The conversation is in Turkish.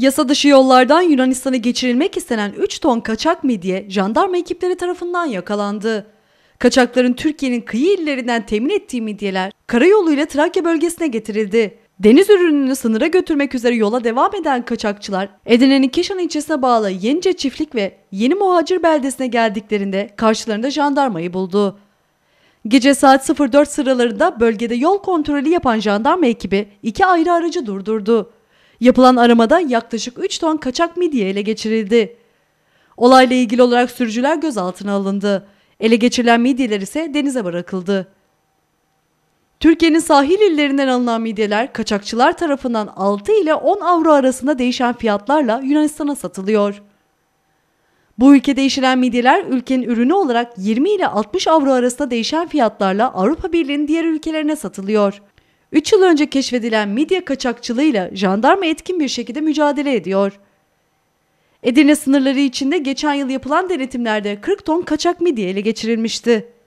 Yasa dışı yollardan Yunanistan'a geçirilmek istenen 3 ton kaçak midye jandarma ekipleri tarafından yakalandı. Kaçakların Türkiye'nin kıyı illerinden temin ettiği midyeler karayoluyla Trakya bölgesine getirildi. Deniz ürününü sınıra götürmek üzere yola devam eden kaçakçılar Edirne'nin Keşan ilçesine bağlı Yenice Çiftlik ve Yeni Muhacir beldesine geldiklerinde karşılarında jandarmayı buldu. Gece saat 04 sıralarında bölgede yol kontrolü yapan jandarma ekibi iki ayrı aracı durdurdu. Yapılan aramada yaklaşık 3 ton kaçak midye ele geçirildi. Olayla ilgili olarak sürücüler gözaltına alındı. Ele geçirilen midyeler ise denize bırakıldı. Türkiye'nin sahil illerinden alınan midyeler kaçakçılar tarafından 6 ile 10 avro arasında değişen fiyatlarla Yunanistan'a satılıyor. Bu ülkede işlenen midyeler ülkenin ürünü olarak 20 ile 60 avro arasında değişen fiyatlarla Avrupa Birliği'nin diğer ülkelerine satılıyor. 3 yıl önce keşfedilen midye kaçakçılığıyla jandarma etkin bir şekilde mücadele ediyor. Edirne sınırları içinde geçen yıl yapılan denetimlerde 40 ton kaçak midye ele geçirilmişti.